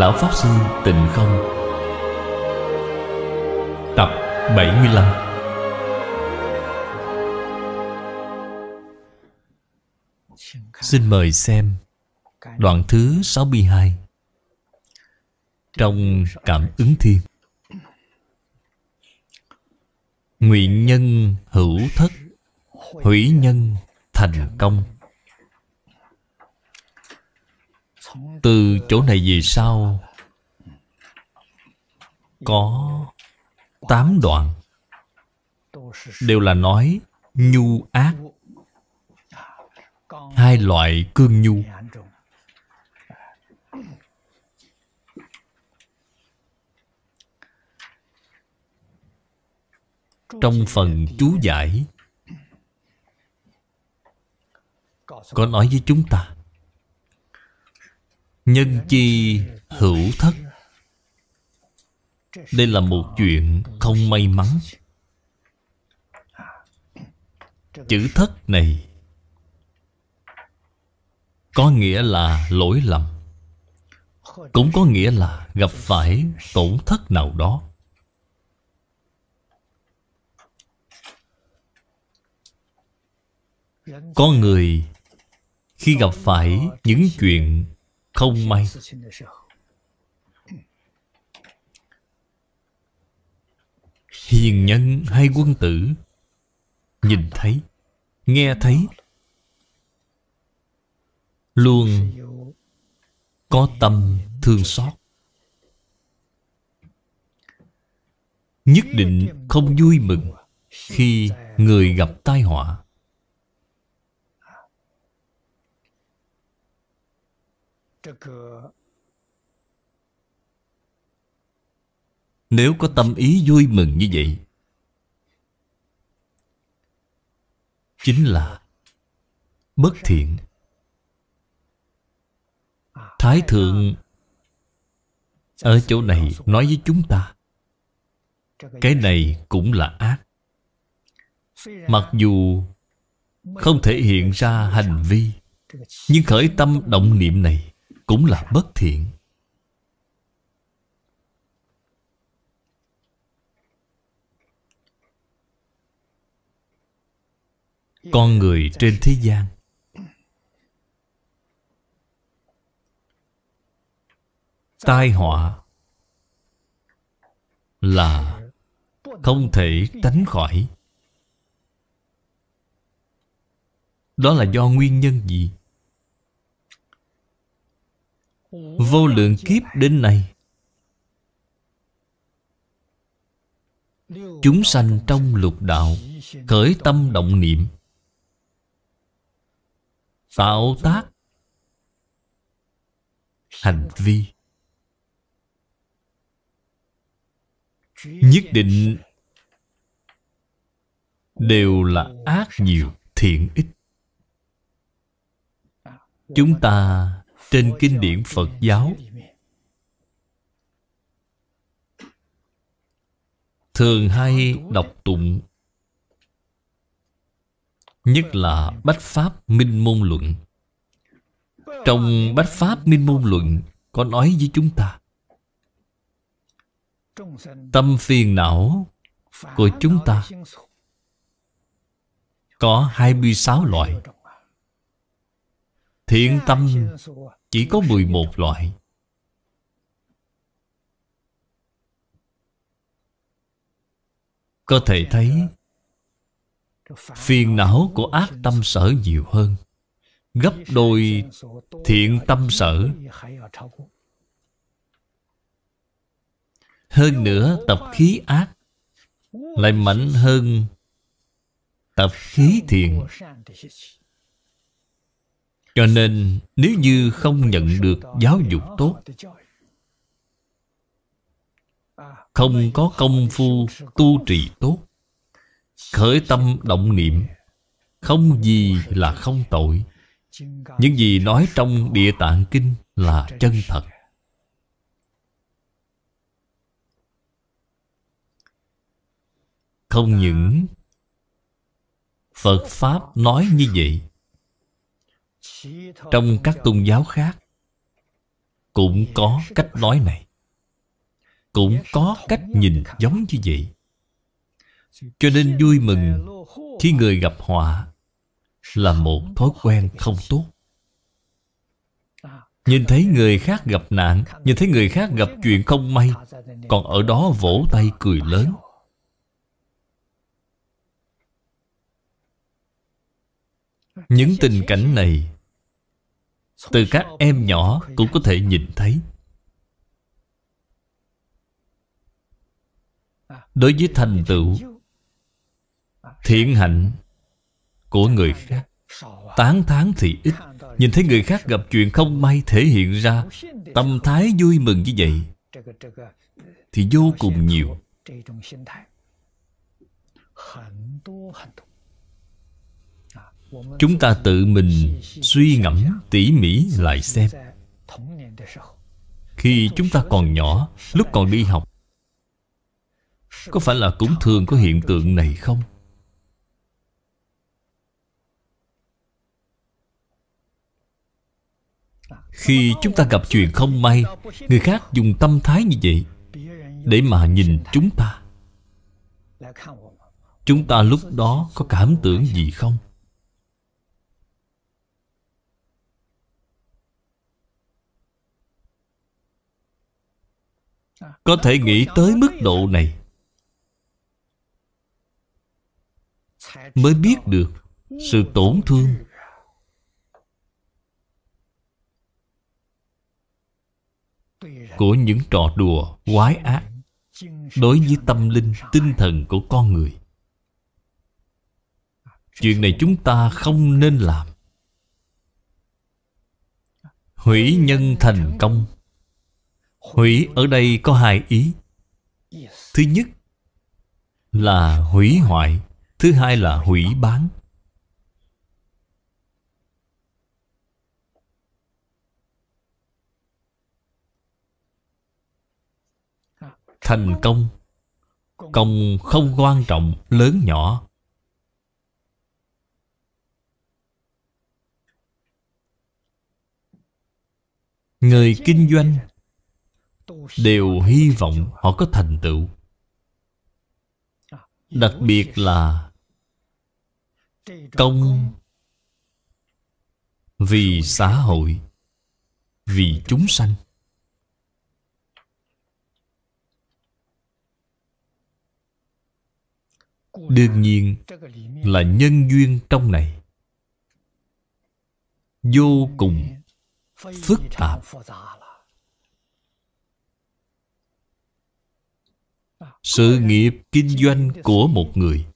Lão Pháp Sư Tịnh Không Tập 75 Xin mời xem Đoạn thứ 62 Trong Cảm ứng Thiên Nguyện nhân hữu thất Hủy nhân thành công Từ chỗ này về sau Có Tám đoạn Đều là nói Nhu ác Hai loại cương nhu Trong phần chú giải Có nói với chúng ta Nhân chi hữu thất Đây là một chuyện không may mắn Chữ thất này Có nghĩa là lỗi lầm Cũng có nghĩa là gặp phải tổn thất nào đó Có người khi gặp phải những chuyện không may hiền nhân hay quân tử nhìn thấy nghe thấy luôn có tâm thương xót nhất định không vui mừng khi người gặp tai họa Nếu có tâm ý vui mừng như vậy Chính là Bất thiện Thái Thượng Ở chỗ này nói với chúng ta Cái này cũng là ác Mặc dù Không thể hiện ra hành vi Nhưng khởi tâm động niệm này cũng là bất thiện con người trên thế gian tai họa là không thể tránh khỏi đó là do nguyên nhân gì Vô lượng kiếp đến nay Chúng sanh trong lục đạo Khởi tâm động niệm Tạo tác Hành vi Nhất định Đều là ác nhiều thiện ít Chúng ta trên kinh điển Phật giáo Thường hay đọc tụng Nhất là Bách Pháp Minh Môn Luận Trong Bách Pháp Minh Môn Luận Có nói với chúng ta Tâm phiền não của chúng ta Có 26 loại Thiện tâm chỉ có 11 loại Có thể thấy Phiền não của ác tâm sở nhiều hơn Gấp đôi thiện tâm sở Hơn nữa tập khí ác Lại mạnh hơn tập khí thiện cho nên nếu như không nhận được giáo dục tốt Không có công phu tu trì tốt Khởi tâm động niệm Không gì là không tội Những gì nói trong địa tạng kinh là chân thật Không những Phật Pháp nói như vậy trong các tôn giáo khác cũng có cách nói này cũng có cách nhìn giống như vậy cho nên vui mừng khi người gặp họa là một thói quen không tốt nhìn thấy người khác gặp nạn nhìn thấy người khác gặp chuyện không may còn ở đó vỗ tay cười lớn những tình cảnh này từ các em nhỏ cũng có thể nhìn thấy Đối với thành tựu Thiện hạnh Của người khác Tán thán thì ít Nhìn thấy người khác gặp chuyện không may thể hiện ra Tâm thái vui mừng như vậy Thì vô cùng nhiều Chúng ta tự mình suy ngẫm tỉ mỉ lại xem Khi chúng ta còn nhỏ Lúc còn đi học Có phải là cũng thường có hiện tượng này không? Khi chúng ta gặp chuyện không may Người khác dùng tâm thái như vậy Để mà nhìn chúng ta Chúng ta lúc đó có cảm tưởng gì không? Có thể nghĩ tới mức độ này Mới biết được sự tổn thương Của những trò đùa quái ác Đối với tâm linh, tinh thần của con người Chuyện này chúng ta không nên làm Hủy nhân thành công Hủy ở đây có hai ý Thứ nhất là hủy hoại Thứ hai là hủy bán Thành công Công không quan trọng lớn nhỏ Người kinh doanh đều hy vọng họ có thành tựu đặc biệt là công vì xã hội vì chúng sanh đương nhiên là nhân duyên trong này vô cùng phức tạp sự nghiệp kinh doanh của một người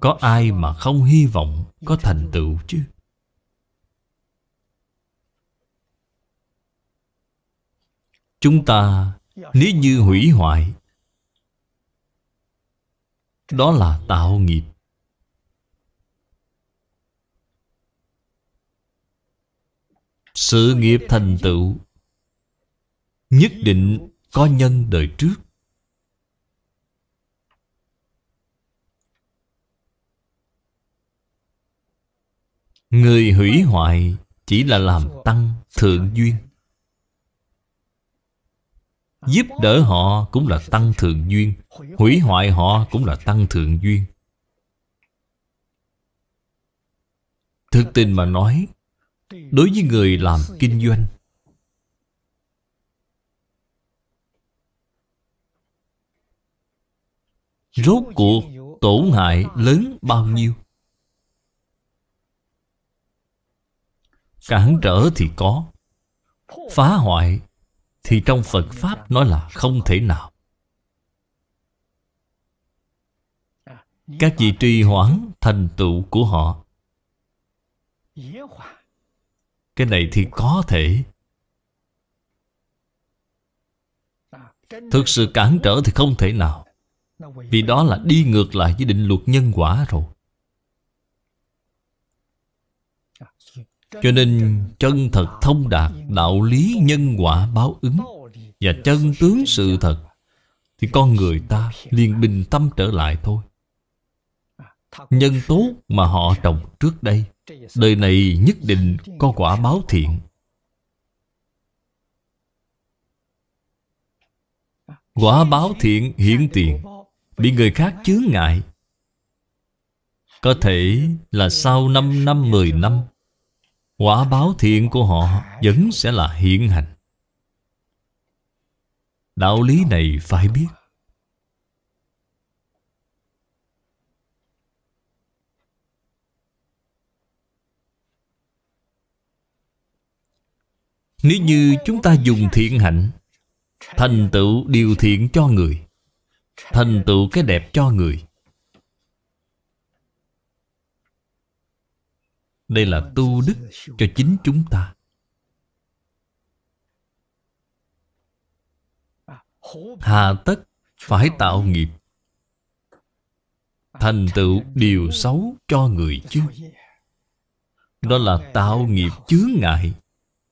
có ai mà không hy vọng có thành tựu chứ chúng ta nếu như hủy hoại đó là tạo nghiệp sự nghiệp thành tựu nhất định có nhân đời trước người hủy hoại chỉ là làm tăng thượng duyên giúp đỡ họ cũng là tăng thượng duyên hủy hoại họ cũng là tăng thượng duyên thực tình mà nói đối với người làm kinh doanh Rốt cuộc tổn hại lớn bao nhiêu Cản trở thì có Phá hoại Thì trong Phật Pháp nói là không thể nào Các vị trì hoãn thành tựu của họ Cái này thì có thể Thực sự cản trở thì không thể nào vì đó là đi ngược lại với định luật nhân quả rồi Cho nên chân thật thông đạt đạo lý nhân quả báo ứng Và chân tướng sự thật Thì con người ta liền bình tâm trở lại thôi Nhân tốt mà họ trồng trước đây Đời này nhất định có quả báo thiện Quả báo thiện hiển tiền Bị người khác chướng ngại Có thể là sau 5 năm 10 năm Quả báo thiện của họ Vẫn sẽ là hiện hành Đạo lý này phải biết Nếu như chúng ta dùng thiện hạnh Thành tựu điều thiện cho người Thành tựu cái đẹp cho người Đây là tu đức cho chính chúng ta Hà tất phải tạo nghiệp Thành tựu điều xấu cho người chứ Đó là tạo nghiệp chướng ngại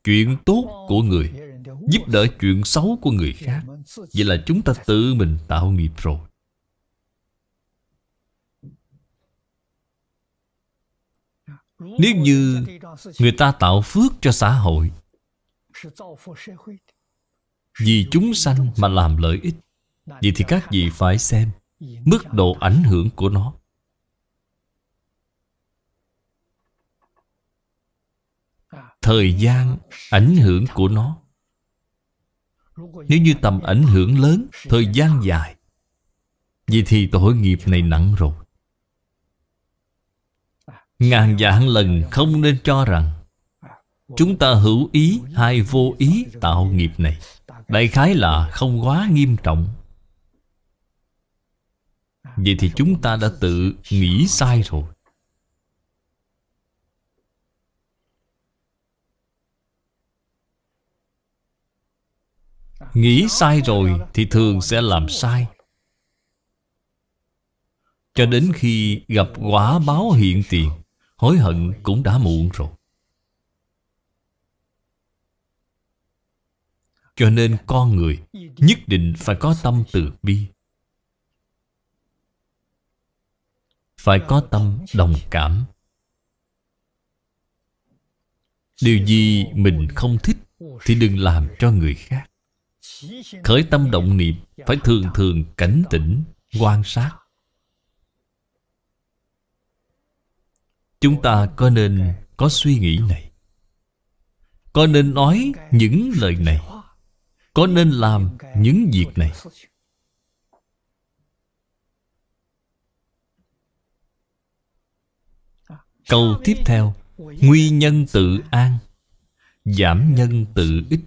Chuyện tốt của người Giúp đỡ chuyện xấu của người khác Vậy là chúng ta tự mình tạo nghiệp rồi Nếu như người ta tạo phước cho xã hội Vì chúng sanh mà làm lợi ích Vậy thì các vị phải xem Mức độ ảnh hưởng của nó Thời gian ảnh hưởng của nó nếu như tầm ảnh hưởng lớn Thời gian dài Vậy thì tội nghiệp này nặng rồi Ngàn vạn lần không nên cho rằng Chúng ta hữu ý hay vô ý tạo nghiệp này Đại khái là không quá nghiêm trọng Vậy thì chúng ta đã tự nghĩ sai rồi Nghĩ sai rồi thì thường sẽ làm sai Cho đến khi gặp quả báo hiện tiền Hối hận cũng đã muộn rồi Cho nên con người nhất định phải có tâm từ bi Phải có tâm đồng cảm Điều gì mình không thích Thì đừng làm cho người khác Khởi tâm động niệm Phải thường thường cảnh tỉnh Quan sát Chúng ta có nên có suy nghĩ này Có nên nói những lời này Có nên làm những việc này Câu tiếp theo nguyên nhân tự an Giảm nhân tự ích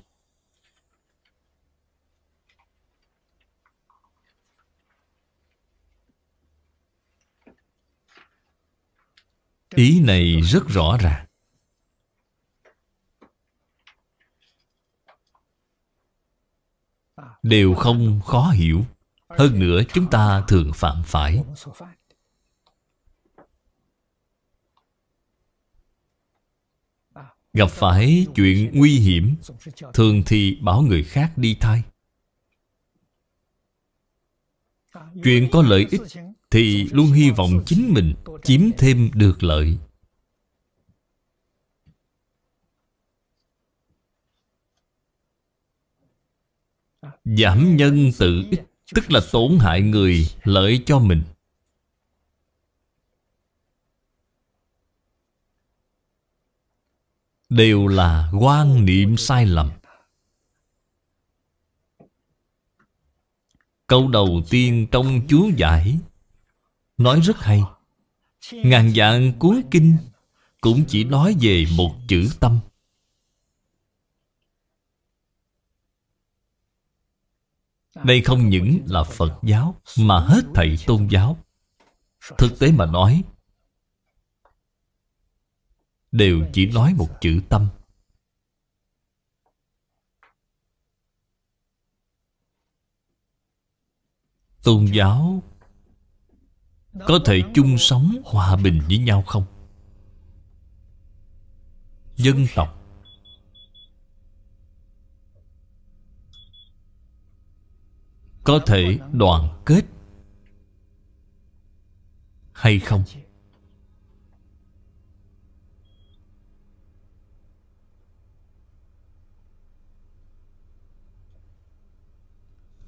Ý này rất rõ ràng Đều không khó hiểu Hơn nữa chúng ta thường phạm phải Gặp phải chuyện nguy hiểm Thường thì bảo người khác đi thay Chuyện có lợi ích thì luôn hy vọng chính mình chiếm thêm được lợi giảm nhân tự ích tức là tổn hại người lợi cho mình đều là quan niệm sai lầm câu đầu tiên trong chú giải Nói rất hay Ngàn dạng cuốn kinh Cũng chỉ nói về một chữ tâm Đây không những là Phật giáo Mà hết thầy tôn giáo Thực tế mà nói Đều chỉ nói một chữ tâm Tôn giáo có thể chung sống hòa bình với nhau không? Dân tộc Có thể đoàn kết Hay không?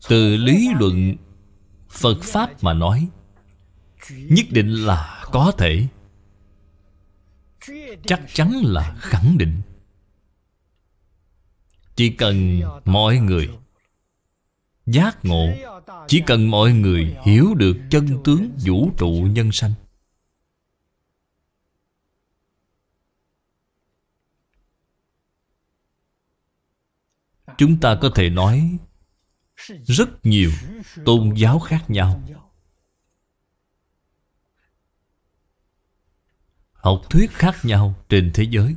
Từ lý luận Phật Pháp mà nói Nhất định là có thể Chắc chắn là khẳng định Chỉ cần mọi người Giác ngộ Chỉ cần mọi người hiểu được chân tướng vũ trụ nhân sanh Chúng ta có thể nói Rất nhiều tôn giáo khác nhau học thuyết khác nhau trên thế giới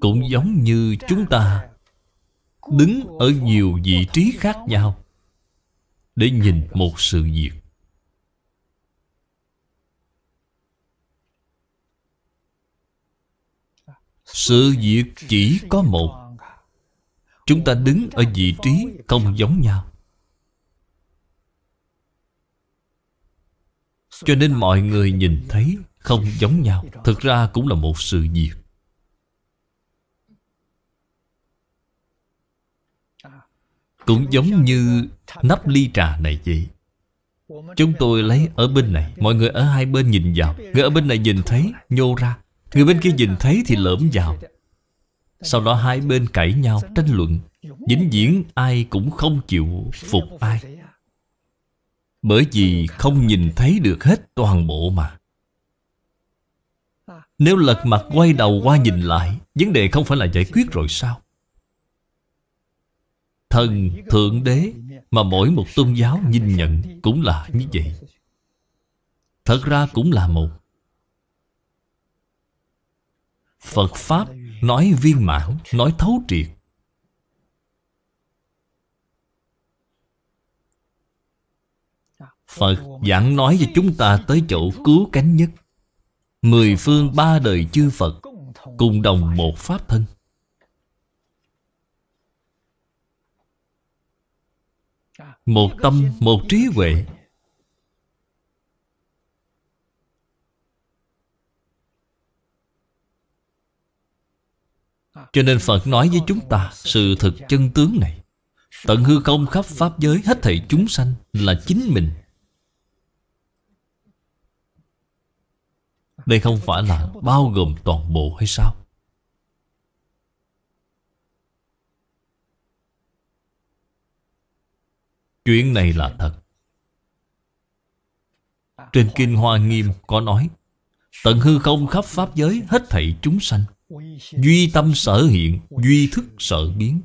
cũng giống như chúng ta đứng ở nhiều vị trí khác nhau để nhìn một sự việc sự việc chỉ có một chúng ta đứng ở vị trí không giống nhau Cho nên mọi người nhìn thấy không giống nhau Thực ra cũng là một sự việc Cũng giống như nắp ly trà này vậy Chúng tôi lấy ở bên này Mọi người ở hai bên nhìn vào Người ở bên này nhìn thấy, nhô ra Người bên kia nhìn thấy thì lỡm vào Sau đó hai bên cãi nhau, tranh luận Vĩnh viễn ai cũng không chịu phục ai bởi vì không nhìn thấy được hết toàn bộ mà Nếu lật mặt quay đầu qua nhìn lại Vấn đề không phải là giải quyết rồi sao Thần, Thượng Đế Mà mỗi một tôn giáo nhìn nhận cũng là như vậy Thật ra cũng là một Phật Pháp nói viên mãn, nói thấu triệt Phật giảng nói cho chúng ta tới chỗ cứu cánh nhất Mười phương ba đời chư Phật Cùng đồng một Pháp thân Một tâm, một trí huệ Cho nên Phật nói với chúng ta Sự thực chân tướng này Tận hư không khắp Pháp giới Hết thảy chúng sanh là chính mình Đây không phải là bao gồm toàn bộ hay sao? Chuyện này là thật. Trên Kinh Hoa Nghiêm có nói Tận hư không khắp Pháp giới hết thảy chúng sanh Duy tâm sở hiện, duy thức sở biến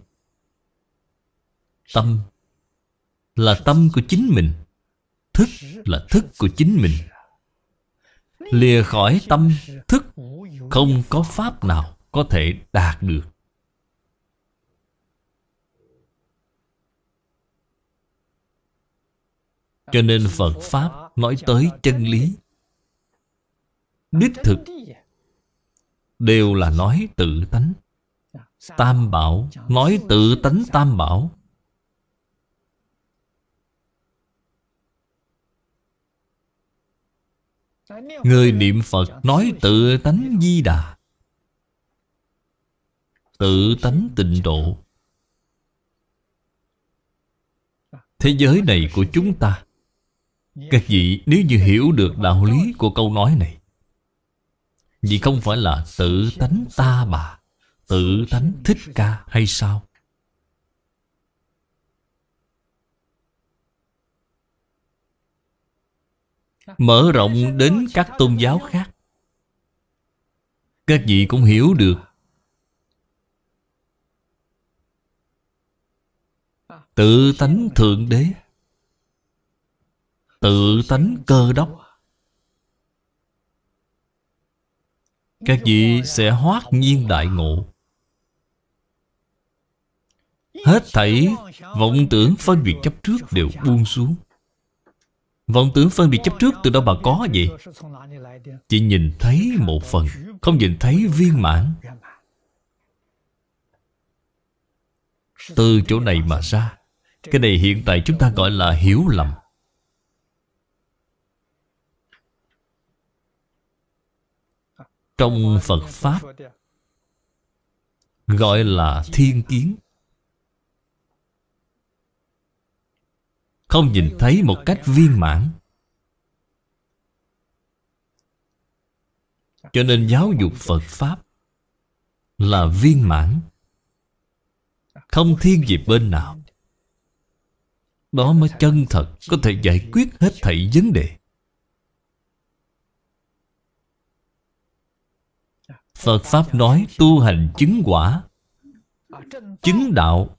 Tâm là tâm của chính mình Thức là thức của chính mình Lìa khỏi tâm thức Không có pháp nào có thể đạt được Cho nên Phật Pháp nói tới chân lý Đích thực Đều là nói tự tánh Tam bảo Nói tự tánh tam bảo Người niệm Phật nói tự tánh di đà Tự tánh tịnh độ Thế giới này của chúng ta Các vị nếu như hiểu được đạo lý của câu nói này Vì không phải là tự tánh ta bà Tự tánh thích ca hay sao Mở rộng đến các tôn giáo khác Các vị cũng hiểu được Tự tánh Thượng Đế Tự tánh cơ đốc Các vị sẽ hoát nhiên đại ngộ Hết thảy Vọng tưởng phân biệt chấp trước đều buông xuống Vọng tưởng phân biệt chấp trước từ đâu bà có vậy Chỉ nhìn thấy một phần Không nhìn thấy viên mãn Từ chỗ này mà ra Cái này hiện tại chúng ta gọi là hiểu lầm Trong Phật Pháp Gọi là thiên kiến Không nhìn thấy một cách viên mãn Cho nên giáo dục Phật Pháp Là viên mãn Không thiên về bên nào Đó mới chân thật Có thể giải quyết hết thảy vấn đề Phật Pháp nói tu hành chứng quả Chứng đạo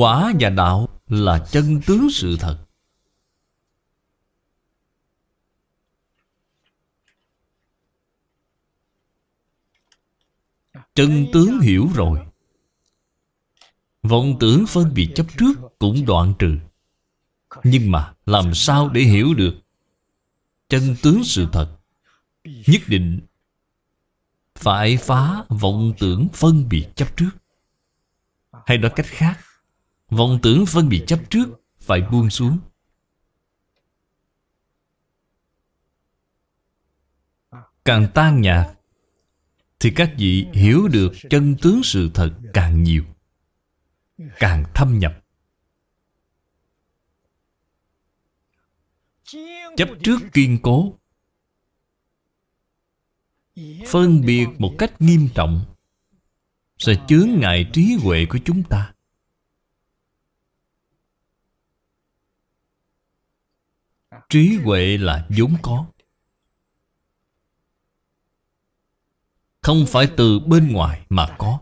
Quả và đạo là chân tướng sự thật chân tướng hiểu rồi vọng tưởng phân biệt chấp trước cũng đoạn trừ nhưng mà làm sao để hiểu được chân tướng sự thật nhất định phải phá vọng tưởng phân biệt chấp trước hay nói cách khác Vọng tưởng phân biệt chấp trước Phải buông xuống Càng tan nhạt Thì các vị hiểu được chân tướng sự thật càng nhiều Càng thâm nhập Chấp trước kiên cố Phân biệt một cách nghiêm trọng Sẽ chướng ngại trí huệ của chúng ta trí huệ là vốn có không phải từ bên ngoài mà có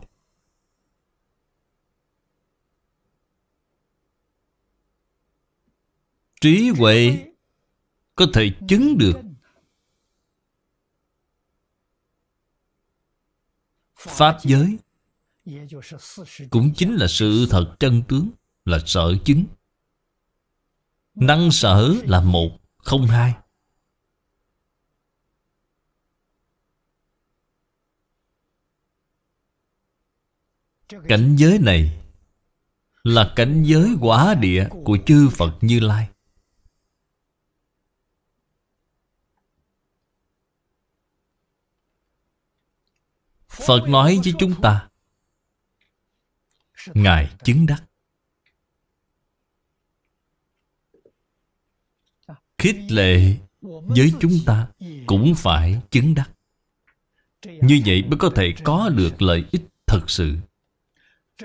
trí huệ có thể chứng được pháp giới cũng chính là sự thật chân tướng là sợ chứng Năng sở là một, không hai. Cảnh giới này là cảnh giới quả địa của chư Phật Như Lai. Phật nói với chúng ta Ngài chứng đắc khích lệ với chúng ta cũng phải chứng đắc như vậy mới có thể có được lợi ích thật sự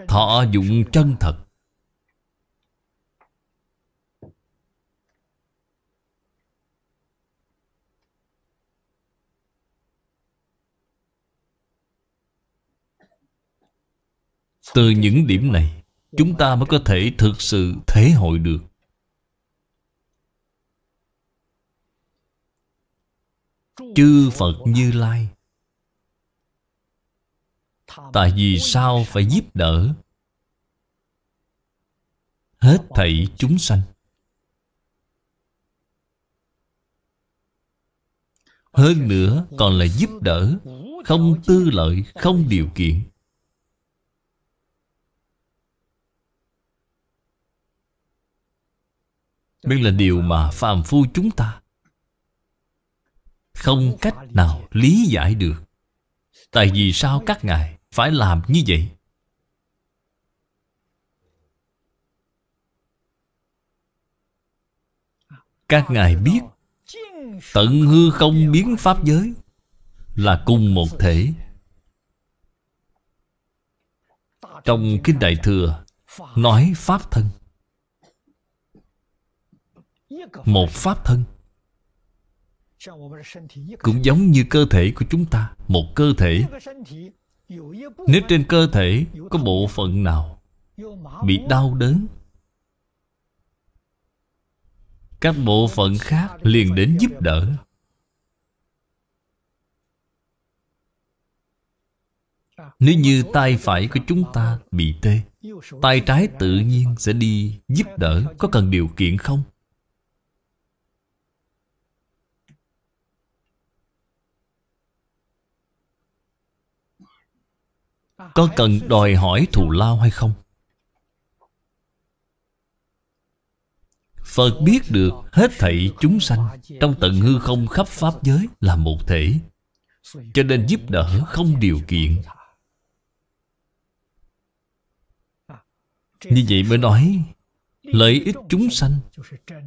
thọ dụng chân thật từ những điểm này chúng ta mới có thể thực sự thể hội được chư Phật Như Lai Tại vì sao phải giúp đỡ Hết thảy chúng sanh Hơn nữa còn là giúp đỡ Không tư lợi, không điều kiện Đây là điều mà phàm phu chúng ta không cách nào lý giải được Tại vì sao các ngài phải làm như vậy? Các ngài biết Tận hư không biến pháp giới Là cùng một thể Trong Kinh Đại Thừa Nói Pháp Thân Một Pháp Thân cũng giống như cơ thể của chúng ta một cơ thể nếu trên cơ thể có bộ phận nào bị đau đớn các bộ phận khác liền đến giúp đỡ nếu như tay phải của chúng ta bị tê tay trái tự nhiên sẽ đi giúp đỡ có cần điều kiện không Có cần đòi hỏi thù lao hay không? Phật biết được hết thảy chúng sanh Trong tận hư không khắp Pháp giới là một thể Cho nên giúp đỡ không điều kiện Như vậy mới nói Lợi ích chúng sanh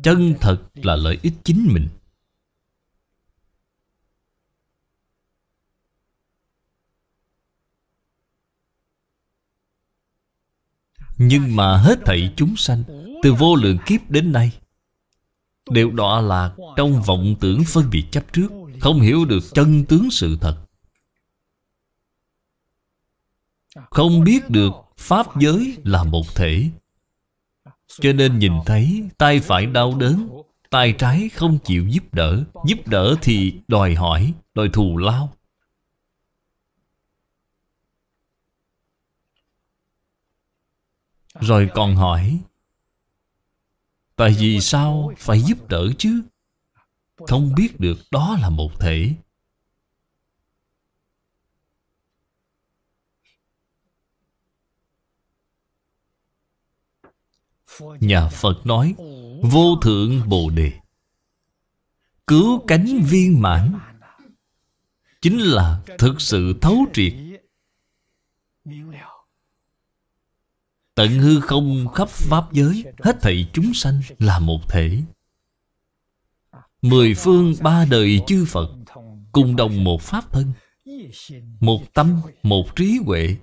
Chân thật là lợi ích chính mình Nhưng mà hết thảy chúng sanh Từ vô lượng kiếp đến nay Đều đọa lạc trong vọng tưởng phân biệt chấp trước Không hiểu được chân tướng sự thật Không biết được Pháp giới là một thể Cho nên nhìn thấy tay phải đau đớn Tay trái không chịu giúp đỡ Giúp đỡ thì đòi hỏi Đòi thù lao Rồi còn hỏi Tại vì sao phải giúp đỡ chứ? Không biết được đó là một thể Nhà Phật nói Vô thượng Bồ Đề Cứu cánh viên mãn Chính là thực sự thấu triệt Tận hư không khắp pháp giới Hết thảy chúng sanh là một thể Mười phương ba đời chư Phật Cùng đồng một pháp thân Một tâm, một trí huệ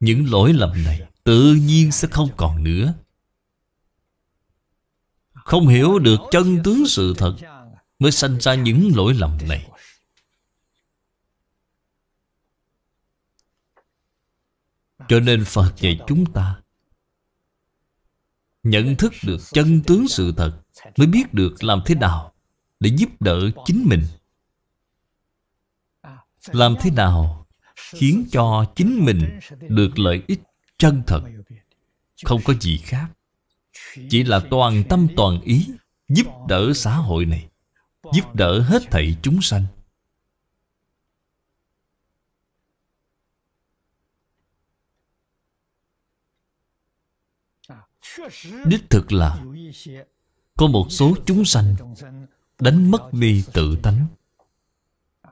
Những lỗi lầm này Tự nhiên sẽ không còn nữa Không hiểu được chân tướng sự thật Mới sanh ra những lỗi lầm này Cho nên Phật dạy chúng ta Nhận thức được chân tướng sự thật Mới biết được làm thế nào Để giúp đỡ chính mình Làm thế nào Khiến cho chính mình Được lợi ích chân thật Không có gì khác Chỉ là toàn tâm toàn ý Giúp đỡ xã hội này Giúp đỡ hết thảy chúng sanh Đích thực là Có một số chúng sanh Đánh mất đi tự tánh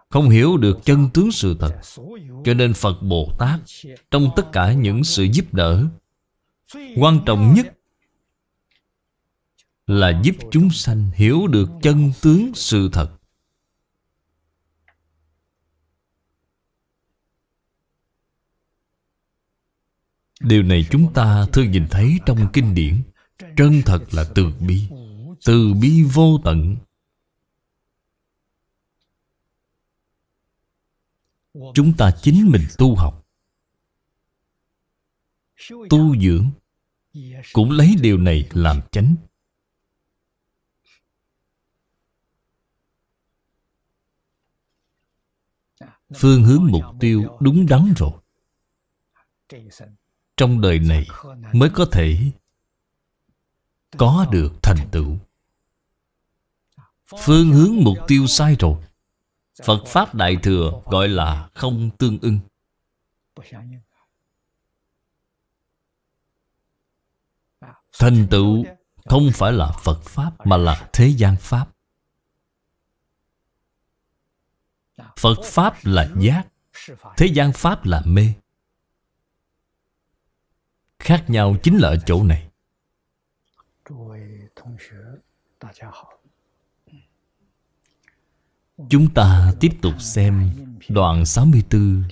Không hiểu được chân tướng sự thật Cho nên Phật Bồ Tát Trong tất cả những sự giúp đỡ Quan trọng nhất Là giúp chúng sanh hiểu được chân tướng sự thật Điều này chúng ta thường nhìn thấy trong kinh điển Chân thật là từ bi Từ bi vô tận Chúng ta chính mình tu học Tu dưỡng Cũng lấy điều này làm chánh Phương hướng mục tiêu đúng đắn rồi trong đời này mới có thể có được thành tựu phương hướng mục tiêu sai rồi phật pháp đại thừa gọi là không tương ưng thành tựu không phải là phật pháp mà là thế gian pháp phật pháp là giác thế gian pháp là mê Khác nhau chính là ở chỗ này Chúng ta tiếp tục xem đoạn 64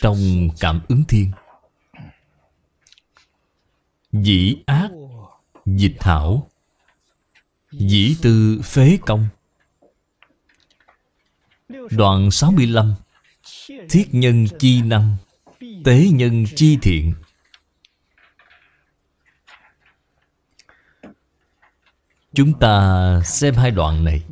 trong Cảm ứng Thiên Dĩ ác Dịch thảo Dĩ tư phế công Đoạn 65 Thiết nhân chi năng Tế nhân chi thiện Chúng ta xem hai đoạn này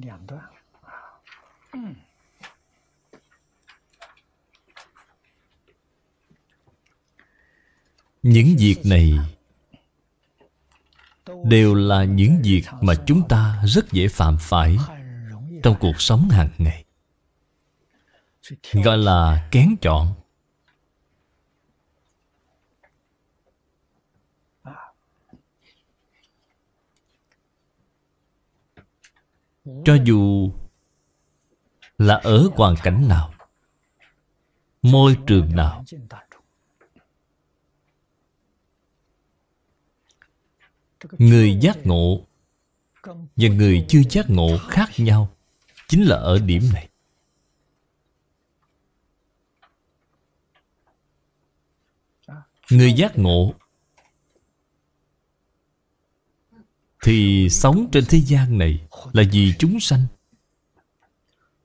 Những việc này Đều là những việc mà chúng ta rất dễ phạm phải Trong cuộc sống hàng ngày Gọi là kén chọn Cho dù là ở hoàn cảnh nào Môi trường nào Người giác ngộ Và người chưa giác ngộ khác nhau Chính là ở điểm này Người giác ngộ Thì sống trên thế gian này Là vì chúng sanh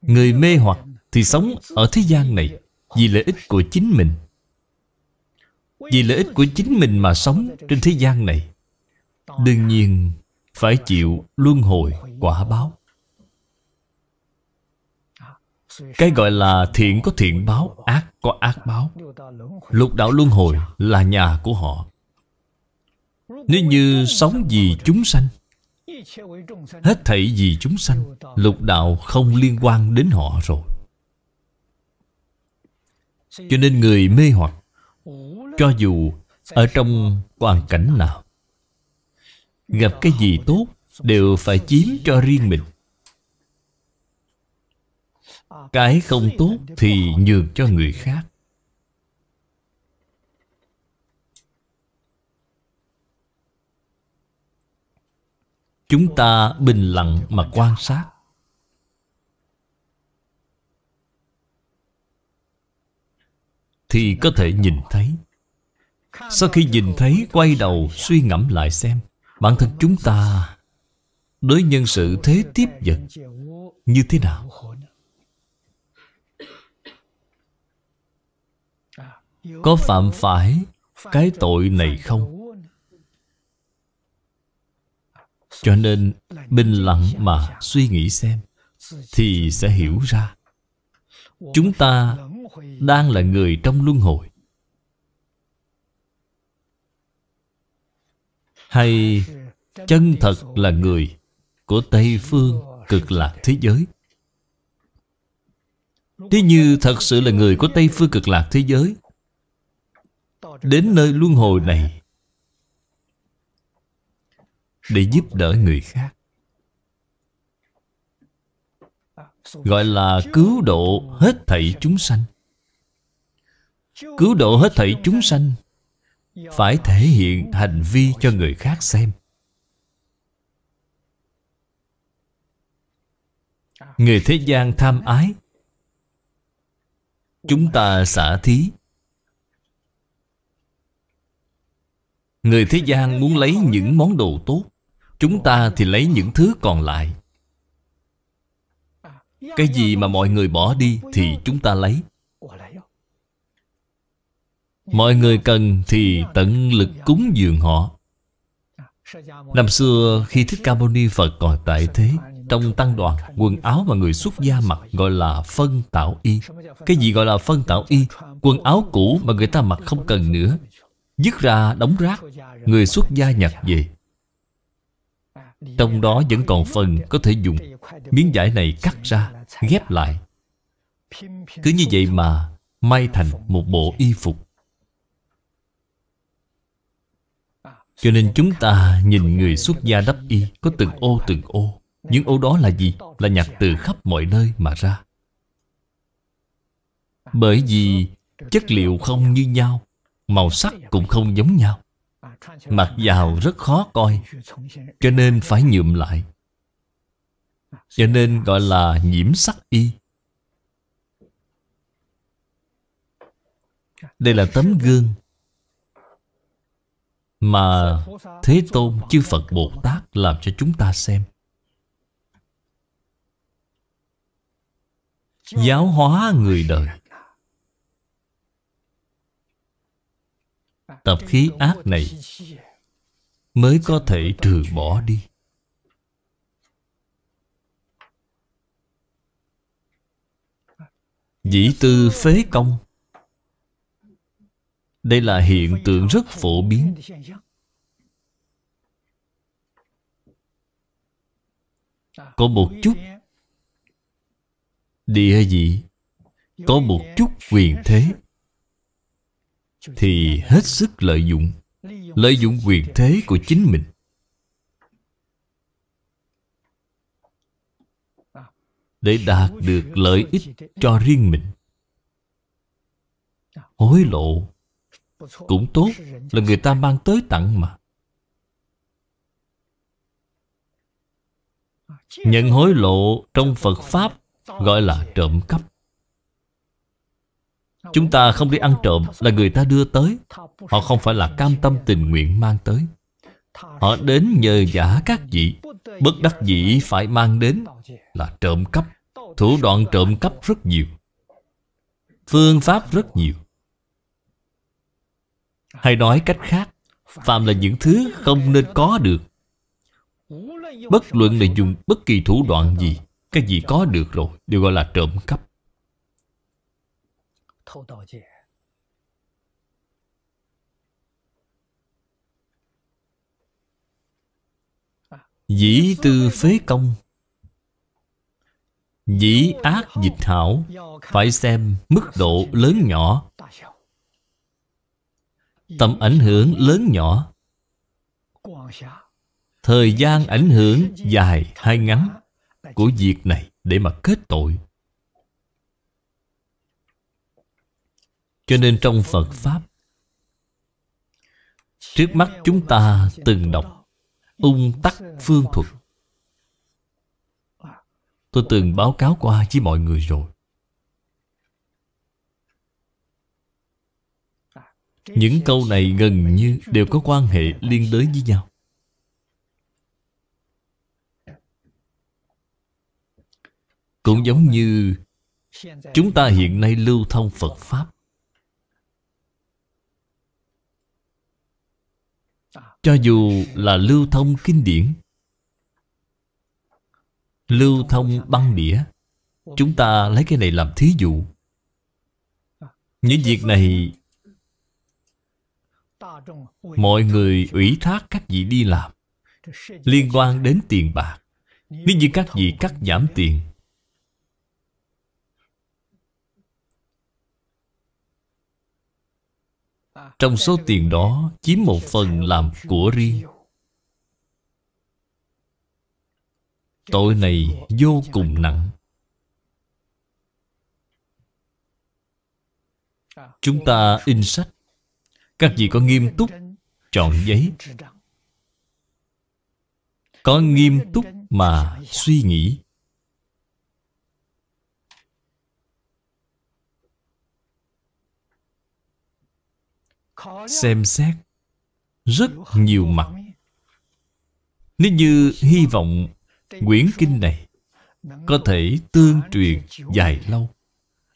Người mê hoặc Thì sống ở thế gian này Vì lợi ích của chính mình Vì lợi ích của chính mình mà sống Trên thế gian này Đương nhiên Phải chịu luân hồi quả báo cái gọi là thiện có thiện báo Ác có ác báo Lục đạo luân hồi là nhà của họ nếu như sống vì chúng sanh Hết thảy vì chúng sanh Lục đạo không liên quan đến họ rồi Cho nên người mê hoặc Cho dù ở trong hoàn cảnh nào Gặp cái gì tốt Đều phải chiếm cho riêng mình Cái không tốt thì nhường cho người khác chúng ta bình lặng mà quan sát thì có thể nhìn thấy sau khi nhìn thấy quay đầu suy ngẫm lại xem bản thân chúng ta đối nhân sự thế tiếp vật như thế nào có phạm phải cái tội này không Cho nên bình lặng mà suy nghĩ xem Thì sẽ hiểu ra Chúng ta đang là người trong luân hồi Hay chân thật là người Của Tây Phương cực lạc thế giới Nếu như thật sự là người của Tây Phương cực lạc thế giới Đến nơi luân hồi này để giúp đỡ người khác gọi là cứu độ hết thảy chúng sanh cứu độ hết thảy chúng sanh phải thể hiện hành vi cho người khác xem người thế gian tham ái chúng ta xả thí người thế gian muốn lấy những món đồ tốt Chúng ta thì lấy những thứ còn lại Cái gì mà mọi người bỏ đi thì chúng ta lấy Mọi người cần thì tận lực cúng dường họ Năm xưa khi Thích Ca Mâu Ni Phật còn tại thế Trong tăng đoàn Quần áo mà người xuất gia mặc gọi là phân tạo y Cái gì gọi là phân tạo y Quần áo cũ mà người ta mặc không cần nữa Dứt ra đóng rác Người xuất gia nhặt về trong đó vẫn còn phần có thể dùng Miếng vải này cắt ra Ghép lại Cứ như vậy mà May thành một bộ y phục Cho nên chúng ta nhìn người xuất gia đắp y Có từng ô từng ô Những ô đó là gì? Là nhặt từ khắp mọi nơi mà ra Bởi vì chất liệu không như nhau Màu sắc cũng không giống nhau Mặt vào rất khó coi Cho nên phải nhuộm lại Cho nên gọi là nhiễm sắc y Đây là tấm gương Mà Thế Tôn chư Phật Bồ Tát Làm cho chúng ta xem Giáo hóa người đời tập khí ác này Mới có thể trừ bỏ đi Dĩ tư phế công Đây là hiện tượng rất phổ biến Có một chút Địa vị Có một chút quyền thế thì hết sức lợi dụng lợi dụng quyền thế của chính mình để đạt được lợi ích cho riêng mình dạ. hối lộ cũng tốt là người ta mang tới tặng mà dạ, nhận hối lộ trong phật pháp gọi là trộm cắp Chúng ta không đi ăn trộm là người ta đưa tới Họ không phải là cam tâm tình nguyện mang tới Họ đến nhờ giả các vị Bất đắc dĩ phải mang đến là trộm cắp Thủ đoạn trộm cắp rất nhiều Phương pháp rất nhiều Hay nói cách khác Phạm là những thứ không nên có được Bất luận là dùng bất kỳ thủ đoạn gì Cái gì có được rồi đều gọi là trộm cắp 偷盗戒。Dĩ tư phế công Dĩ ác dịch hảo Phải xem mức độ lớn nhỏ Tầm ảnh hưởng lớn nhỏ Thời gian ảnh hưởng dài hay ngắn Của việc này để mà kết tội Cho nên trong Phật Pháp Trước mắt chúng ta từng đọc Ung tắc phương thuật Tôi từng báo cáo qua với mọi người rồi Những câu này gần như đều có quan hệ liên đới với nhau Cũng giống như Chúng ta hiện nay lưu thông Phật Pháp Cho dù là lưu thông kinh điển Lưu thông băng đĩa Chúng ta lấy cái này làm thí dụ Những việc này Mọi người ủy thác các vị đi làm Liên quan đến tiền bạc Nếu như các vị cắt giảm tiền Trong số tiền đó Chiếm một phần làm của riêng Tội này vô cùng nặng Chúng ta in sách Các vị có nghiêm túc Chọn giấy Có nghiêm túc mà suy nghĩ xem xét rất nhiều mặt nếu như hy vọng quyển kinh này có thể tương truyền dài lâu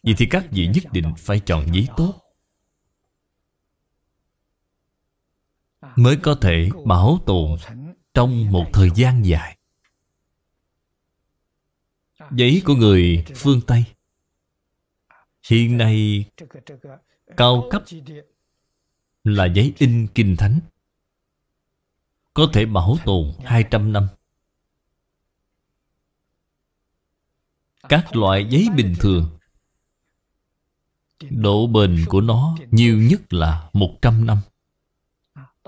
vậy thì các vị nhất định phải chọn giấy tốt mới có thể bảo tồn trong một thời gian dài giấy của người phương tây hiện nay cao cấp là giấy in kinh thánh có thể bảo tồn 200 năm. Các loại giấy bình thường độ bền của nó nhiều nhất là 100 năm.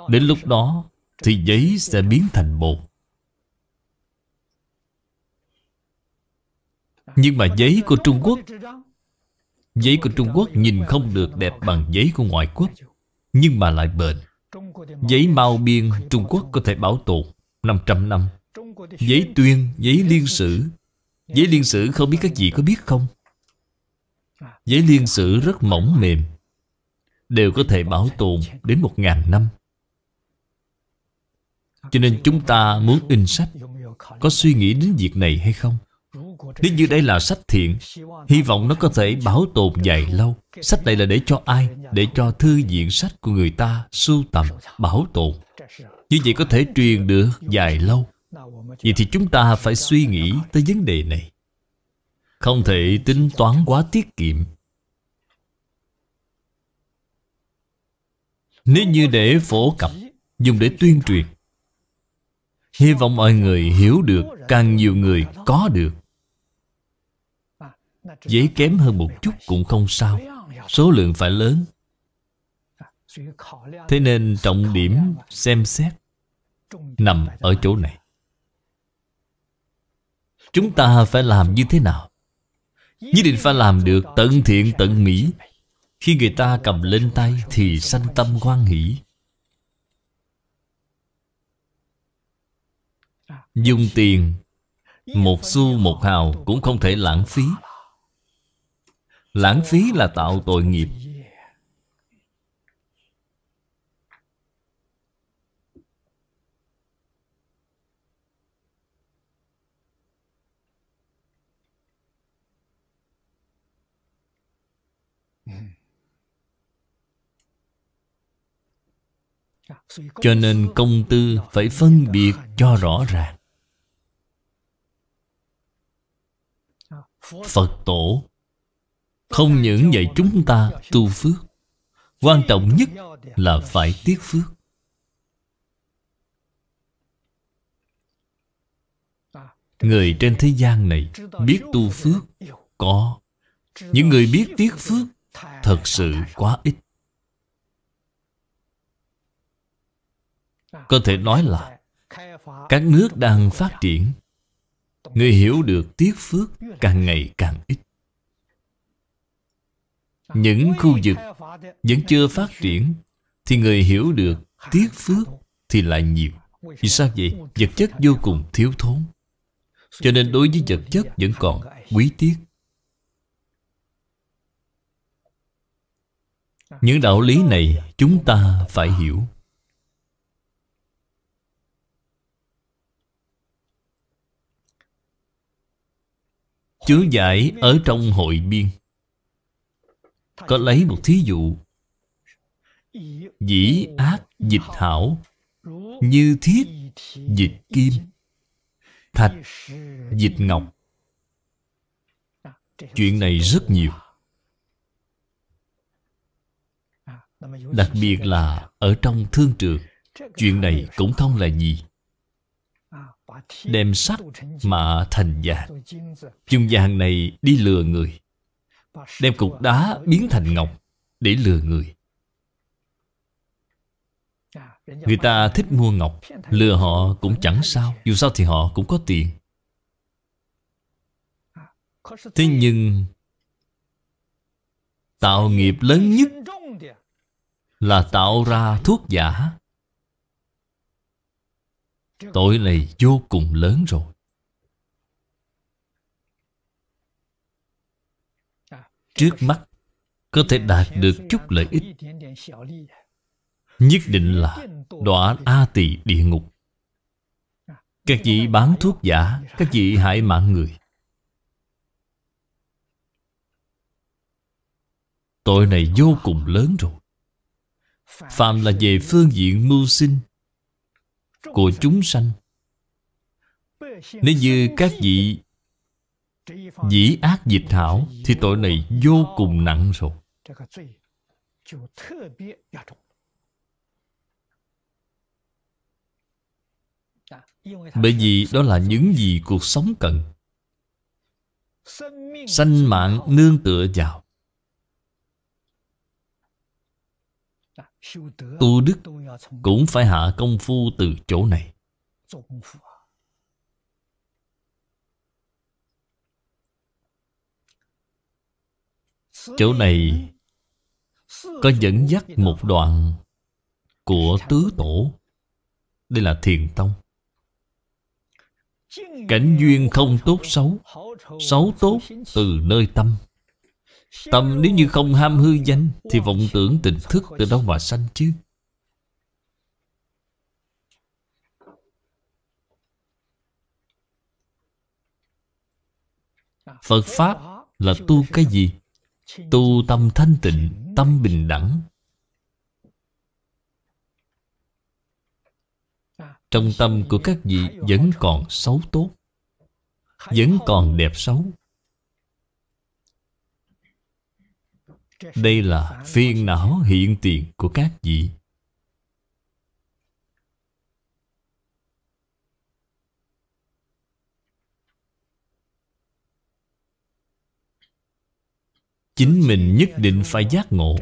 Đến lúc đó thì giấy sẽ biến thành bột. Nhưng mà giấy của Trung Quốc Giấy của Trung Quốc nhìn không được đẹp bằng giấy của ngoại quốc nhưng mà lại bền Giấy Mao Biên Trung Quốc có thể bảo tồn 500 năm Giấy tuyên, giấy liên sử Giấy liên sử không biết các vị có biết không? Giấy liên sử rất mỏng mềm Đều có thể bảo tồn đến một ngàn năm Cho nên chúng ta muốn in sách Có suy nghĩ đến việc này hay không? Nếu như đây là sách thiện Hy vọng nó có thể bảo tồn dài lâu Sách này là để cho ai? Để cho thư viện sách của người ta sưu tầm, bảo tồn Như vậy có thể truyền được dài lâu Vậy thì chúng ta phải suy nghĩ tới vấn đề này Không thể tính toán quá tiết kiệm Nếu như để phổ cập Dùng để tuyên truyền Hy vọng mọi người hiểu được Càng nhiều người có được Dễ kém hơn một chút cũng không sao Số lượng phải lớn Thế nên trọng điểm xem xét Nằm ở chỗ này Chúng ta phải làm như thế nào Nhất định phải làm được tận thiện tận mỹ Khi người ta cầm lên tay Thì sanh tâm hoan hỷ Dùng tiền Một xu một hào cũng không thể lãng phí Lãng phí là tạo tội nghiệp Cho nên công tư phải phân biệt cho rõ ràng Phật tổ không những vậy chúng ta tu phước Quan trọng nhất là phải tiết phước Người trên thế gian này biết tu phước Có Những người biết tiết phước Thật sự quá ít Có thể nói là Các nước đang phát triển Người hiểu được tiết phước càng ngày càng ít những khu vực vẫn chưa phát triển thì người hiểu được tiết phước thì lại nhiều vì sao vậy vật chất vô cùng thiếu thốn cho nên đối với vật chất vẫn còn quý tiết những đạo lý này chúng ta phải hiểu chứa giải ở trong hội biên có lấy một thí dụ Dĩ ác dịch hảo Như thiết dịch kim Thạch dịch ngọc Chuyện này rất nhiều Đặc biệt là ở trong thương trường Chuyện này cũng không là gì Đem sắt mà thành vàng Dùng vàng này đi lừa người Đem cục đá biến thành ngọc Để lừa người Người ta thích mua ngọc Lừa họ cũng chẳng sao Dù sao thì họ cũng có tiền Thế nhưng Tạo nghiệp lớn nhất Là tạo ra thuốc giả Tội này vô cùng lớn rồi trước mắt có thể đạt được chút lợi ích nhất định là đọa a tỳ địa ngục các vị bán thuốc giả các vị hại mạng người tội này vô cùng lớn rồi phạm là về phương diện mưu sinh của chúng sanh nếu như các vị dĩ ác dịch thảo thì tội này vô cùng nặng rồi bởi vì đó là những gì cuộc sống cần sanh mạng nương tựa vào tu đức cũng phải hạ công phu từ chỗ này Chỗ này có dẫn dắt một đoạn của tứ tổ Đây là thiền tông Cảnh duyên không tốt xấu Xấu tốt từ nơi tâm Tâm nếu như không ham hư danh Thì vọng tưởng tình thức từ đâu mà sanh chứ Phật Pháp là tu cái gì? tu tâm thanh tịnh tâm bình đẳng trong tâm của các vị vẫn còn xấu tốt vẫn còn đẹp xấu đây là phiền não hiện tiền của các vị Chính mình nhất định phải giác ngộ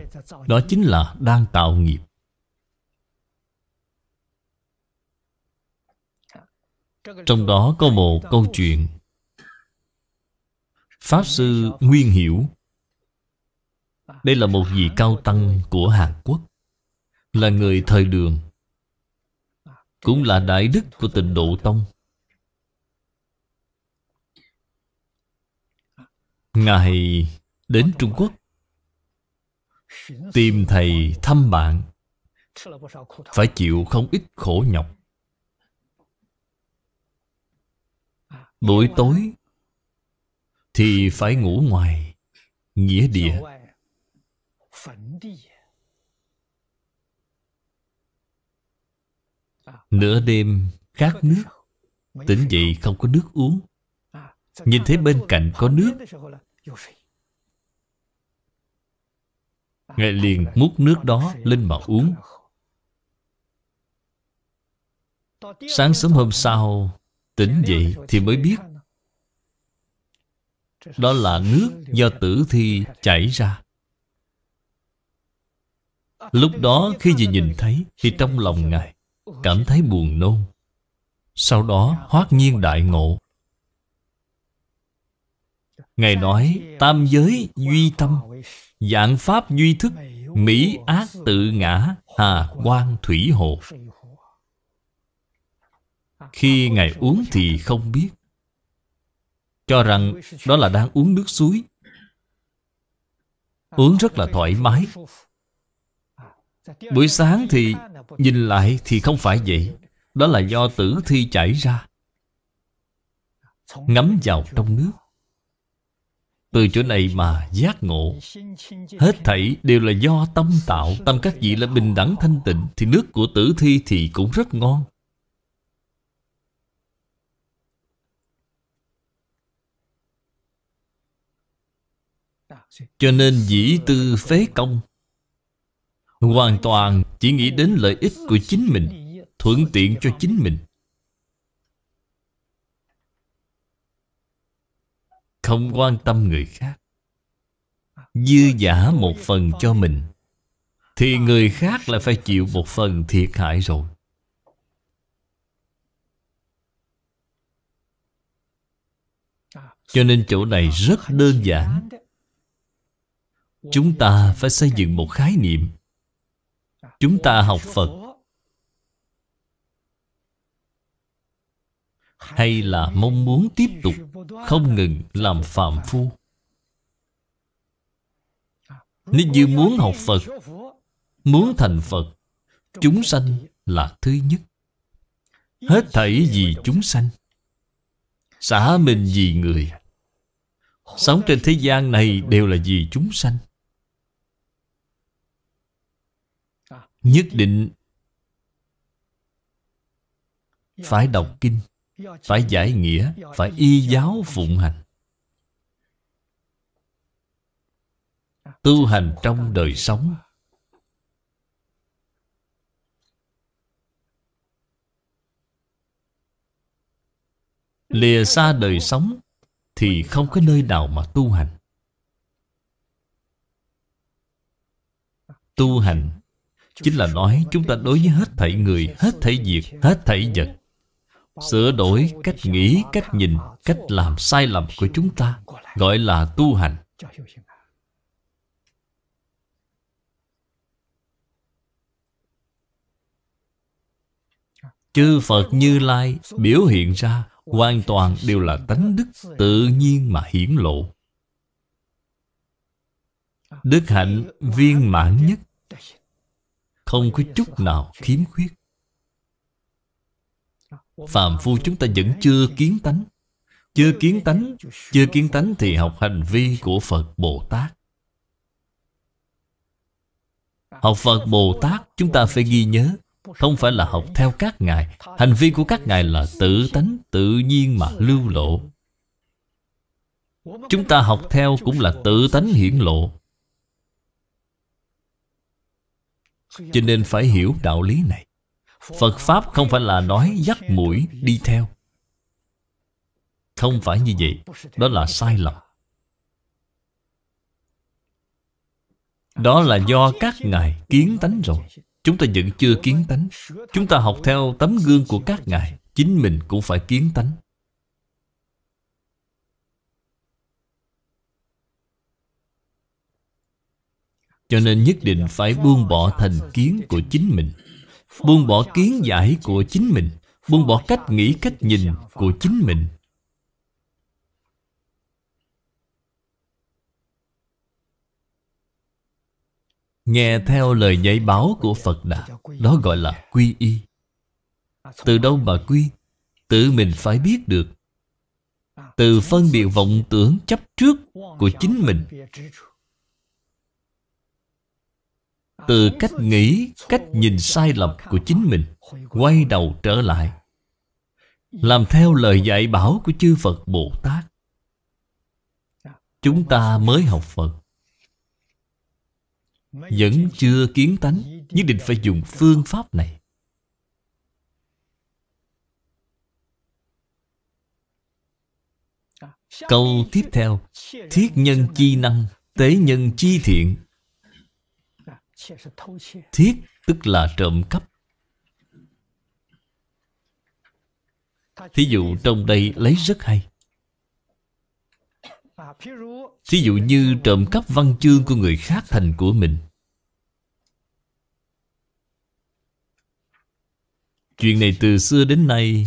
Đó chính là đang tạo nghiệp Trong đó có một câu chuyện Pháp Sư Nguyên Hiểu Đây là một vị cao tăng của Hàn Quốc Là người thời đường Cũng là đại đức của tịnh Độ Tông Ngài Đến Trung Quốc Tìm thầy thăm bạn Phải chịu không ít khổ nhọc Buổi tối Thì phải ngủ ngoài Nghĩa địa Nửa đêm khát nước Tỉnh dậy không có nước uống Nhìn thấy bên cạnh có nước Ngài liền múc nước đó lên mà uống Sáng sớm hôm sau Tỉnh dậy thì mới biết Đó là nước do tử thi chảy ra Lúc đó khi gì nhìn thấy Thì trong lòng Ngài Cảm thấy buồn nôn Sau đó hoát nhiên đại ngộ Ngài nói Tam giới duy tâm Dạng Pháp duy thức Mỹ ác tự ngã Hà quan thủy hồ Khi Ngài uống thì không biết Cho rằng đó là đang uống nước suối Uống rất là thoải mái Buổi sáng thì nhìn lại thì không phải vậy Đó là do tử thi chảy ra Ngắm vào trong nước từ chỗ này mà giác ngộ Hết thảy đều là do tâm tạo Tâm các vị là bình đẳng thanh tịnh Thì nước của tử thi thì cũng rất ngon Cho nên dĩ tư phế công Hoàn toàn chỉ nghĩ đến lợi ích của chính mình Thuận tiện cho chính mình không quan tâm người khác dư giả một phần cho mình thì người khác là phải chịu một phần thiệt hại rồi cho nên chỗ này rất đơn giản chúng ta phải xây dựng một khái niệm chúng ta học phật hay là mong muốn tiếp tục không ngừng làm phạm phu Nếu như muốn học Phật Muốn thành Phật Chúng sanh là thứ nhất Hết thảy vì chúng sanh Xả mình vì người Sống trên thế gian này đều là vì chúng sanh Nhất định Phải đọc kinh phải giải nghĩa Phải y giáo phụng hành Tu hành trong đời sống Lìa xa đời sống Thì không có nơi nào mà tu hành Tu hành Chính là nói chúng ta đối với hết thảy người Hết thảy việc, hết thảy vật Sửa đổi cách nghĩ, cách nhìn, cách làm sai lầm của chúng ta Gọi là tu hành Chư Phật Như Lai biểu hiện ra Hoàn toàn đều là tánh đức tự nhiên mà hiển lộ Đức hạnh viên mãn nhất Không có chút nào khiếm khuyết phàm phu chúng ta vẫn chưa kiến tánh Chưa kiến tánh Chưa kiến tánh thì học hành vi của Phật Bồ Tát Học Phật Bồ Tát chúng ta phải ghi nhớ Không phải là học theo các ngài Hành vi của các ngài là tự tánh tự nhiên mà lưu lộ Chúng ta học theo cũng là tự tánh hiển lộ Cho nên phải hiểu đạo lý này Phật Pháp không phải là nói dắt mũi đi theo Không phải như vậy Đó là sai lầm Đó là do các ngài kiến tánh rồi Chúng ta vẫn chưa kiến tánh Chúng ta học theo tấm gương của các ngài Chính mình cũng phải kiến tánh Cho nên nhất định phải buông bỏ thành kiến của chính mình Buông bỏ kiến giải của chính mình Buông bỏ cách nghĩ cách nhìn của chính mình Nghe theo lời dạy báo của Phật Đà Đó gọi là quy y Từ đâu mà quy Tự mình phải biết được Từ phân biệt vọng tưởng chấp trước của chính mình từ cách nghĩ cách nhìn sai lầm của chính mình quay đầu trở lại làm theo lời dạy bảo của chư phật bồ tát chúng ta mới học phật vẫn chưa kiến tánh nhất định phải dùng phương pháp này câu tiếp theo thiết nhân chi năng tế nhân chi thiện Thiết tức là trộm cắp Thí dụ trong đây lấy rất hay à, Thí dụ như trộm cắp văn chương của người khác thành của mình Chuyện này từ xưa đến nay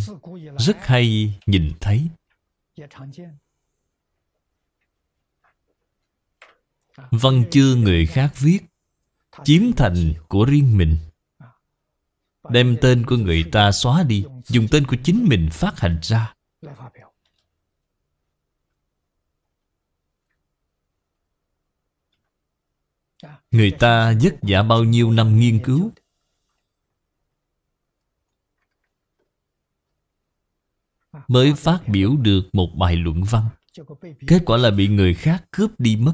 Rất hay nhìn thấy Văn chương người khác viết chiếm thành của riêng mình đem tên của người ta xóa đi dùng tên của chính mình phát hành ra người ta vất vả bao nhiêu năm nghiên cứu mới phát biểu được một bài luận văn kết quả là bị người khác cướp đi mất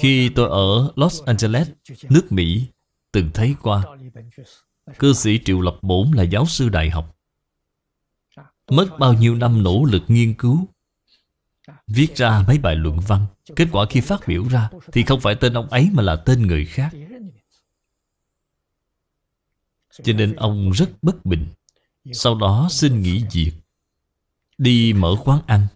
khi tôi ở Los Angeles, nước Mỹ, từng thấy qua Cư sĩ Triệu Lập Bổn là giáo sư đại học Mất bao nhiêu năm nỗ lực nghiên cứu Viết ra mấy bài luận văn Kết quả khi phát biểu ra Thì không phải tên ông ấy mà là tên người khác Cho nên ông rất bất bình Sau đó xin nghỉ việc Đi mở quán ăn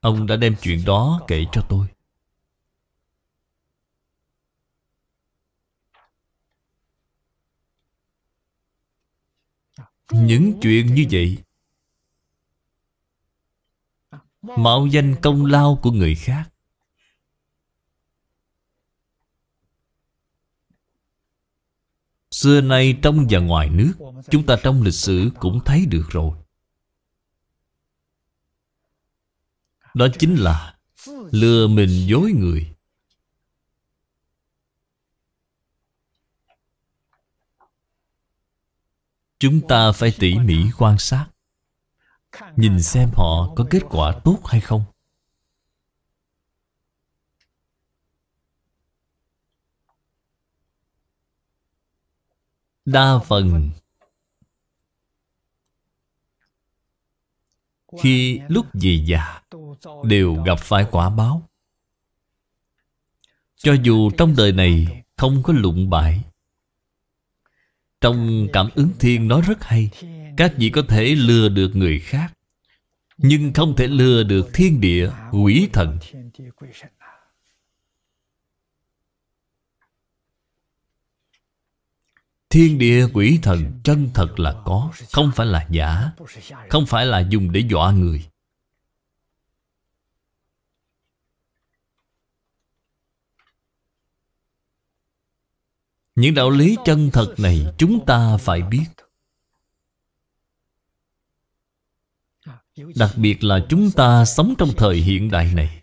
Ông đã đem chuyện đó kể cho tôi Những chuyện như vậy Mạo danh công lao của người khác Xưa nay trong và ngoài nước Chúng ta trong lịch sử cũng thấy được rồi Đó chính là lừa mình dối người Chúng ta phải tỉ mỉ quan sát Nhìn xem họ có kết quả tốt hay không Đa phần khi lúc về già đều gặp phải quả báo cho dù trong đời này không có lụng bại trong cảm ứng thiên nói rất hay các vị có thể lừa được người khác nhưng không thể lừa được thiên địa quỷ thần Thiên địa quỷ thần chân thật là có Không phải là giả Không phải là dùng để dọa người Những đạo lý chân thật này chúng ta phải biết Đặc biệt là chúng ta sống trong thời hiện đại này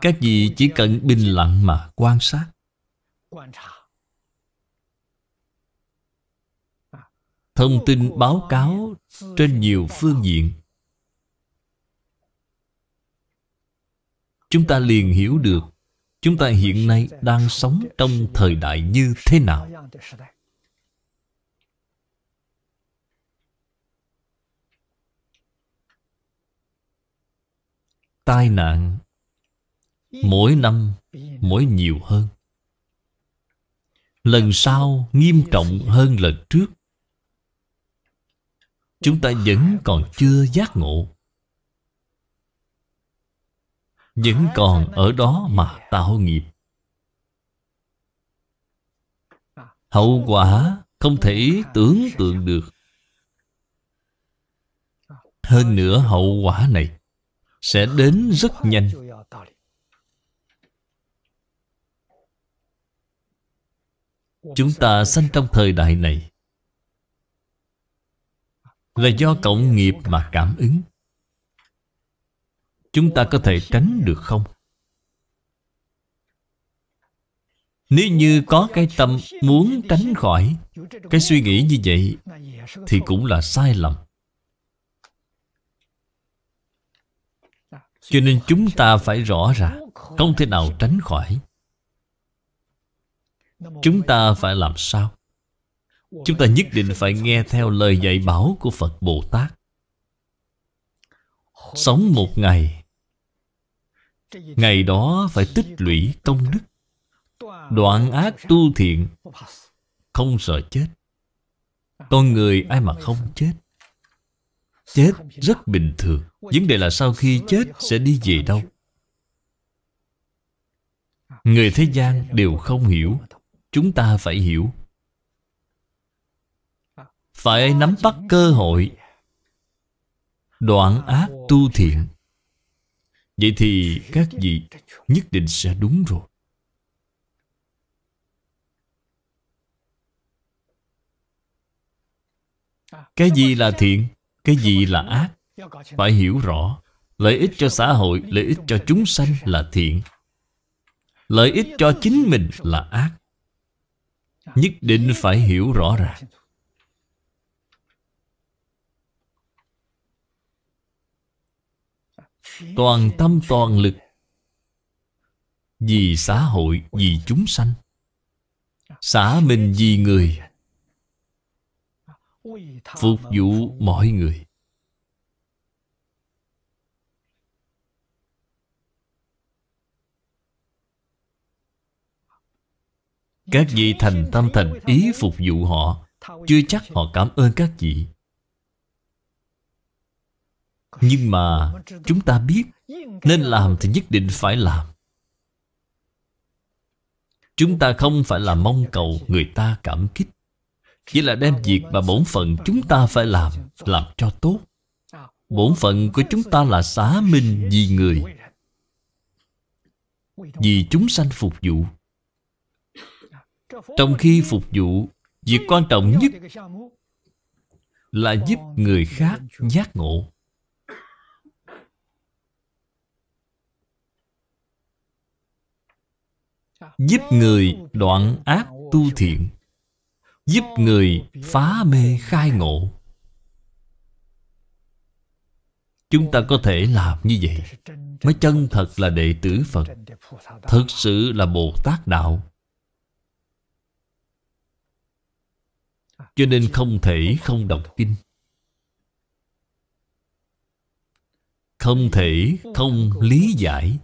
Các vị chỉ cần bình lặng mà quan sát Thông tin báo cáo trên nhiều phương diện Chúng ta liền hiểu được Chúng ta hiện nay đang sống trong thời đại như thế nào Tai nạn Mỗi năm mỗi nhiều hơn Lần sau nghiêm trọng hơn lần trước Chúng ta vẫn còn chưa giác ngộ Vẫn còn ở đó mà tạo nghiệp Hậu quả không thể tưởng tượng được Hơn nữa hậu quả này Sẽ đến rất nhanh Chúng ta sanh trong thời đại này Là do cộng nghiệp mà cảm ứng Chúng ta có thể tránh được không? Nếu như có cái tâm muốn tránh khỏi Cái suy nghĩ như vậy Thì cũng là sai lầm Cho nên chúng ta phải rõ ràng Không thể nào tránh khỏi Chúng ta phải làm sao? Chúng ta nhất định phải nghe theo lời dạy bảo của Phật Bồ Tát Sống một ngày Ngày đó phải tích lũy công đức Đoạn ác tu thiện Không sợ chết Con người ai mà không chết Chết rất bình thường Vấn đề là sau khi chết sẽ đi về đâu Người thế gian đều không hiểu chúng ta phải hiểu à. phải nắm bắt cơ hội đoạn ác tu thiện vậy thì các vị nhất định sẽ đúng rồi à, cái gì là thiện cái gì là ác phải hiểu rõ lợi ích cho xã hội lợi ích cho chúng sanh là thiện lợi ích cho chính mình là ác nhất định phải hiểu rõ ràng toàn tâm toàn lực vì xã hội vì chúng sanh xã mình vì người phục vụ mọi người Các vị thành tâm thành ý phục vụ họ Chưa chắc họ cảm ơn các vị Nhưng mà chúng ta biết Nên làm thì nhất định phải làm Chúng ta không phải là mong cầu người ta cảm kích Chỉ là đem việc mà bổn phận chúng ta phải làm Làm cho tốt Bổn phận của chúng ta là xá minh vì người Vì chúng sanh phục vụ trong khi phục vụ Việc quan trọng nhất Là giúp người khác giác ngộ Giúp người đoạn ác tu thiện Giúp người phá mê khai ngộ Chúng ta có thể làm như vậy Mới chân thật là đệ tử Phật Thật sự là Bồ Tát Đạo Cho nên không thể không đọc kinh Không thể không lý giải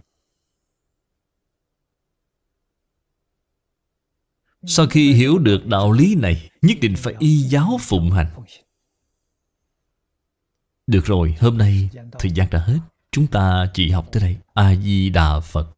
Sau khi hiểu được đạo lý này Nhất định phải y giáo phụng hành Được rồi, hôm nay thời gian đã hết Chúng ta chỉ học tới đây A-di-đà Phật